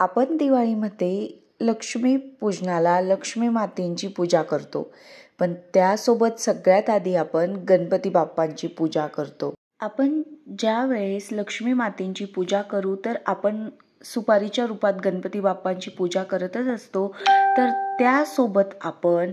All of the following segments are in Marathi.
आपण दिवाळीमध्ये लक्ष्मी पूजनाला लक्ष्मी मातेंची पूजा करतो पण त्यासोबत सगळ्यात आधी आपण गणपती बाप्पांची पूजा करतो आपण ज्या वेळेस लक्ष्मी मातेंची पूजा करू तर आपण सुपारीच्या रूपात गणपती बाप्पांची पूजा करतच असतो तर त्यासोबत आपण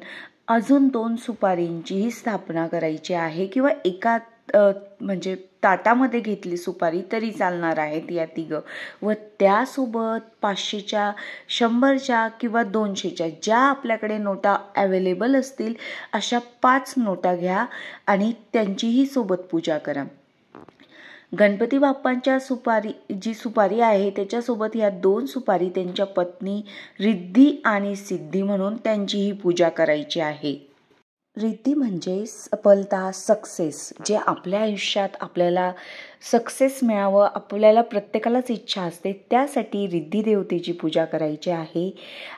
अजून दोन सुपारींचीही स्थापना करायची आहे किंवा एका म्हणजे ताटामध्ये घेतली सुपारी तरी चालणार आहेत या तिघं व त्यासोबत पाचशेच्या शंभरच्या किंवा दोनशेच्या ज्या आपल्याकडे नोटा ॲवेलेबल असतील अशा पाच नोटा घ्या आणि त्यांचीही सोबत पूजा करा गणपती बाप्पांच्या सुपारी जी सुपारी आहे त्याच्यासोबत ह्या दोन सुपारी त्यांच्या पत्नी रिद्धी आणि सिद्धी म्हणून त्यांचीही पूजा करायची आहे रिद्धी म्हणजे सफलता सक्सेस जे आपल्या आयुष्यात आपल्याला सक्सेस मिळावं आपल्याला प्रत्येकालाच इच्छा असते त्यासाठी रिद्धी देवतेची पूजा करायची आहे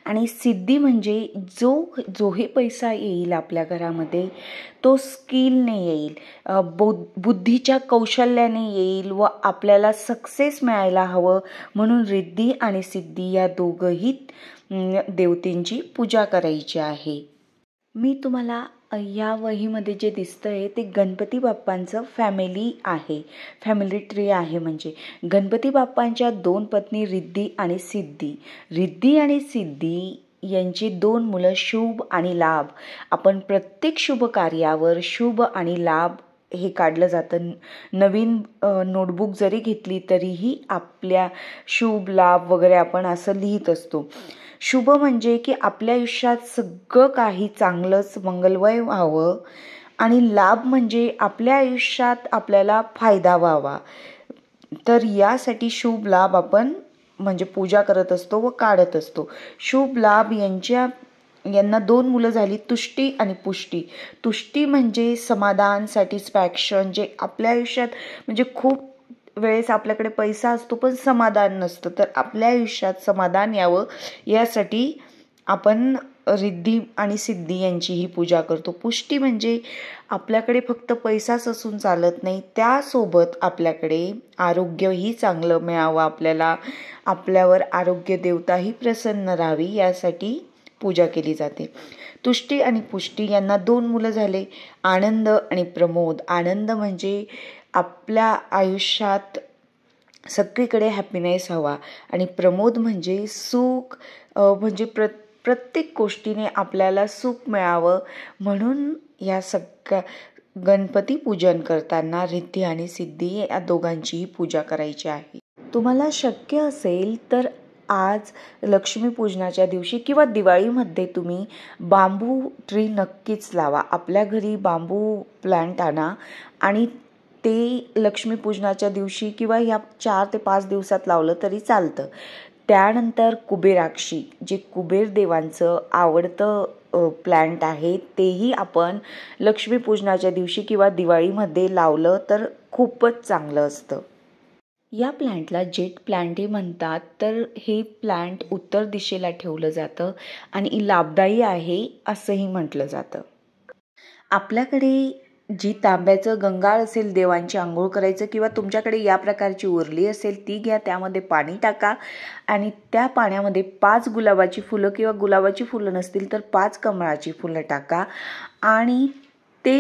आणि सिद्धी म्हणजे जो जोही पैसा येईल आपल्या घरामध्ये तो स्किलने येईल बो बुद्धीच्या कौशल्याने येईल व आपल्याला सक्सेस मिळायला हवं म्हणून रिद्धी आणि सिद्धी या दोघंही देवतेंची पूजा करायची आहे मी तुम्हाला या वहीमध्ये जे दिसतं आहे ते गणपती बाप्पांचं फॅमिली आहे फॅमिली ट्री आहे म्हणजे गणपती बाप्पांच्या दोन पत्नी रिद्धी आणि सिद्धी रिद्धी आणि सिद्धी यांची दोन मुलं शुभ आणि लाभ आपण प्रत्येक शुभ कार्यावर शुभ आणि लाभ हे काढलं जातं नवीन नोटबुक जरी घेतली तरीही आपल्या शुभ लाभ वगैरे आपण असं लिहित असतो शुभ म्हणजे की आपल्या आयुष्यात सगळं काही चांगलंच मंगलमय व्हावं आणि लाभ म्हणजे आपल्या आयुष्यात आपल्याला फायदा व्हावा तर यासाठी शुभ लाभ आपण म्हणजे पूजा करत असतो व काढत असतो शुभ लाभ यांच्या यांना दोन मुलं झाली तुष्टी आणि पुष्टी तुष्टी म्हणजे समाधान सॅटिस्फॅक्शन जे आपल्या आयुष्यात म्हणजे खूप वेळेस आपल्याकडे पैसा असतो पण समाधान नसतं तर आपल्या आयुष्यात समाधान यावं यासाठी आपण रिद्धी आणि सिद्धी यांची ही पूजा करतो पुष्टी म्हणजे आपल्याकडे फक्त पैसाच असून चालत नाही त्यासोबत आपल्याकडे आरोग्यही चांगलं मिळावं आपल्याला आपल्यावर आरोग्य देवताही प्रसन्न राहावी यासाठी पूजा केली जाते तुष्टी आणि पुष्टी यांना दोन मुलं झाले आनंद आणि प्रमोद आनंद म्हणजे आपल्या आयुष्यात सगळीकडे हॅपीनेस हवा आणि प्रमोद म्हणजे सुख म्हणजे प्र प्रत्येक गोष्टीने आपल्याला सुख मिळावं म्हणून या सगळ्या गणपती पूजन करताना रिद्धी आणि सिद्धी या दोघांचीही पूजा करायची आहे तुम्हाला शक्य असेल तर आज लक्ष्मीपूजनाच्या दिवशी किंवा दिवाळीमध्ये तुम्ही बांबू ट्री नक्कीच लावा आपल्या घरी बांबू प्लांट आणा आणि ते लक्ष्मीपूजनाच्या दिवशी किंवा ह्या चार ते पाच दिवसात लावलं तरी चालतं त्यानंतर कुबेराक्षी जे कुबेर देवांचं आवडतं प्लांट आहे तेही आपण लक्ष्मीपूजनाच्या दिवशी किंवा दिवाळीमध्ये लावलं तर खूपच चांगलं असतं या प्लांटला जेट प्लॅन्टही म्हणतात तर हे प्लांट उत्तर दिशेला ठेवलं जातं आणि लाभदायी आहे असंही म्हटलं जातं आपल्याकडे जी तांब्याचं गंगाळ असेल देवांची आंघोळ करायचं किंवा तुमच्याकडे या प्रकारची उरली असेल ती घ्या त्यामध्ये पाणी टाका आणि त्या पाण्यामध्ये पाच गुलाबाची फुलं किंवा गुलाबाची फुलं नसतील तर पाच कमळाची फुलं टाका आणि ते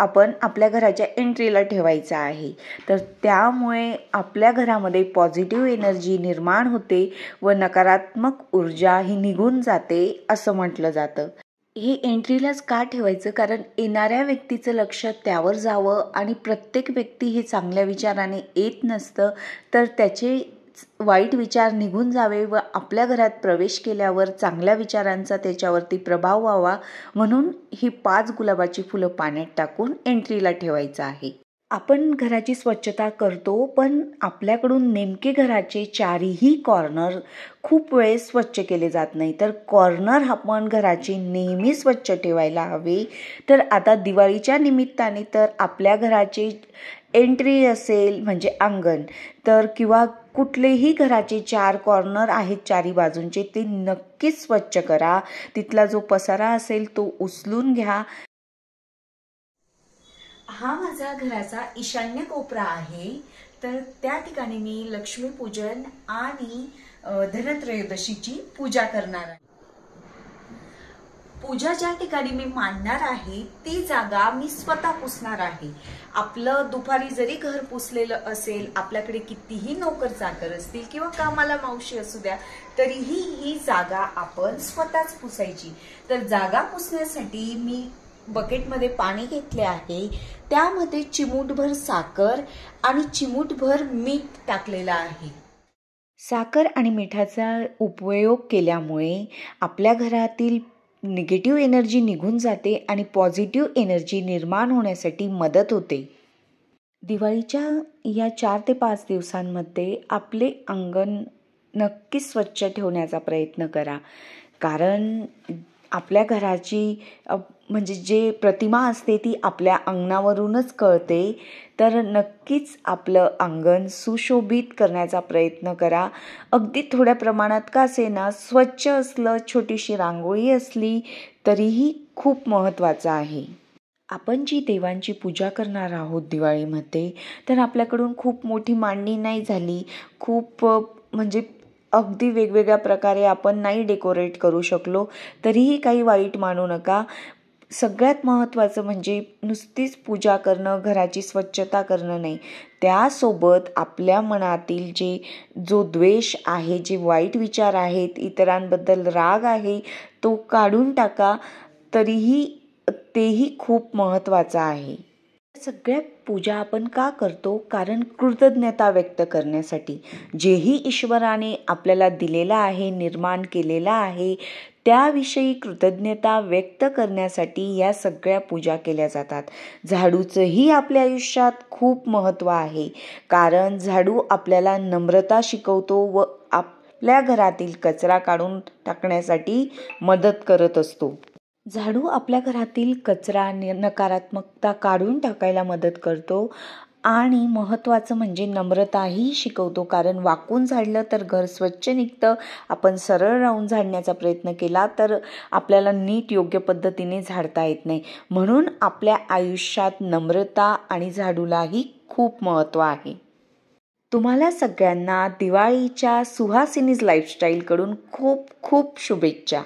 आपण आपल्या घराच्या एंट्रीला ठेवायचा आहे तर त्यामुळे आपल्या घरामध्ये पॉझिटिव्ह एनर्जी निर्माण होते व नकारात्मक ऊर्जा ही निघून जाते असं म्हटलं जातं हे एंट्रीलाच का ठेवायचं कारण येणाऱ्या व्यक्तीचं लक्ष त्यावर जावं आणि प्रत्येक व्यक्ती हे चांगल्या विचाराने येत नसतं तर त्याचे वाईट विचार निघून जावे व आपल्या घरात प्रवेश केल्यावर चांगल्या विचारांचा त्याच्यावरती प्रभाव व्हावा म्हणून ही पाच गुलाबाची फुलं पाण्यात टाकून एंट्रीला ठेवायचं आहे आपण घराची स्वच्छता करतो पण आपल्याकडून नेमके घराचे चारही कॉर्नर खूप वेळेस स्वच्छ केले जात नाही तर कॉर्नर आपण घराची नेहमी स्वच्छ ठेवायला हवे तर आता दिवाळीच्या निमित्ताने तर आपल्या घराचे एंट्री असेल म्हणजे अंगण तर किंवा कुठलेही घराचे चार कॉर्नर आहेत चारी बाजूंचे ते नक्कीच स्वच्छ करा तिथला जो पसारा असेल तो उचलून घ्या हा माझा घराचा ईशान्य कोपरा आहे तर त्या ठिकाणी मी लक्ष्मीपूजन आणि धनत्रयोदशीची पूजा करणार आहे पूजा ज्या ठिकाणी मी मांडणार आहे ती जागा मी स्वतः पुसणार आहे आपलं दुपारी जरी घर पुसलेलं असेल आपल्याकडे कितीही नोकर चाकर असतील किंवा कामाला मावशी असू द्या तरीही ही जागा आपण स्वतःच पुसायची तर जागा पुसण्यासाठी मी बकेटमध्ये पाणी घेतले आहे त्यामध्ये चिमूटभर साखर आणि चिमूटभर मीठ टाकलेलं आहे साखर आणि मिठाचा उपयोग केल्यामुळे आपल्या घरातील निगेटिव्ह एनर्जी निघून जाते आणि पॉझिटिव्ह एनर्जी निर्माण होण्यासाठी मदत होते दिवाळीच्या या चार ते पाच दिवसांमध्ये आपले अंगण नक्की स्वच्छ ठेवण्याचा प्रयत्न करा कारण आपल्या घराची म्हणजे जे प्रतिमा असते ती आपल्या अंगणावरूनच कळते तर नक्कीच आपलं अंगण सुशोभित करण्याचा प्रयत्न करा अगदी थोड्या प्रमाणात का ना स्वच्छ असलं छोटीशी रांगोळी असली तरीही खूप महत्त्वाचं आहे आपण जी देवांची पूजा करणार आहोत दिवाळीमध्ये तर आपल्याकडून खूप मोठी मांडणी नाही झाली खूप म्हणजे अगदी वेगवेगळ्या प्रकारे आपण नाही डेकोरेट करू शकलो तरीही काही वाईट मानू नका सगळ्यात महत्त्वाचं म्हणजे नुसतीच पूजा करणं घराची स्वच्छता करणं नाही त्यासोबत आपल्या मनातील जे जो द्वेष आहे जे वाईट विचार आहेत इतरांबद्दल राग आहे तो काढून टाका तरीही तेही खूप महत्त्वाचं आहे सगळ्या पूजा आपण का करतो कारण कृतज्ञता व्यक्त करण्यासाठी जेही ईश्वराने आपल्याला दिलेलं आहे निर्माण केलेला आहे त्याविषयी कृतज्ञता व्यक्त करण्यासाठी या सगळ्या पूजा केल्या जातात झाडूचंही आपल्या आयुष्यात खूप महत्त्व आहे कारण झाडू आपल्याला नम्रता शिकवतो व आपल्या घरातील कचरा काढून टाकण्यासाठी मदत करत असतो झाडू आपल्या घरातील कचरा नकारात्मकता काढून टाकायला मदत करतो आणि महत्त्वाचं म्हणजे नम्रताही शिकवतो कारण वाकून झाडलं तर घर स्वच्छ निघतं आपण सरळ राहून झाडण्याचा प्रयत्न केला तर आपल्याला नीट योग्य पद्धतीने झाडता येत नाही म्हणून आपल्या आयुष्यात नम्रता आणि झाडूलाही खूप महत्त्व आहे तुम्हाला सगळ्यांना दिवाळीच्या सुहासिनीज लाईफस्टाईलकडून खूप खूप शुभेच्छा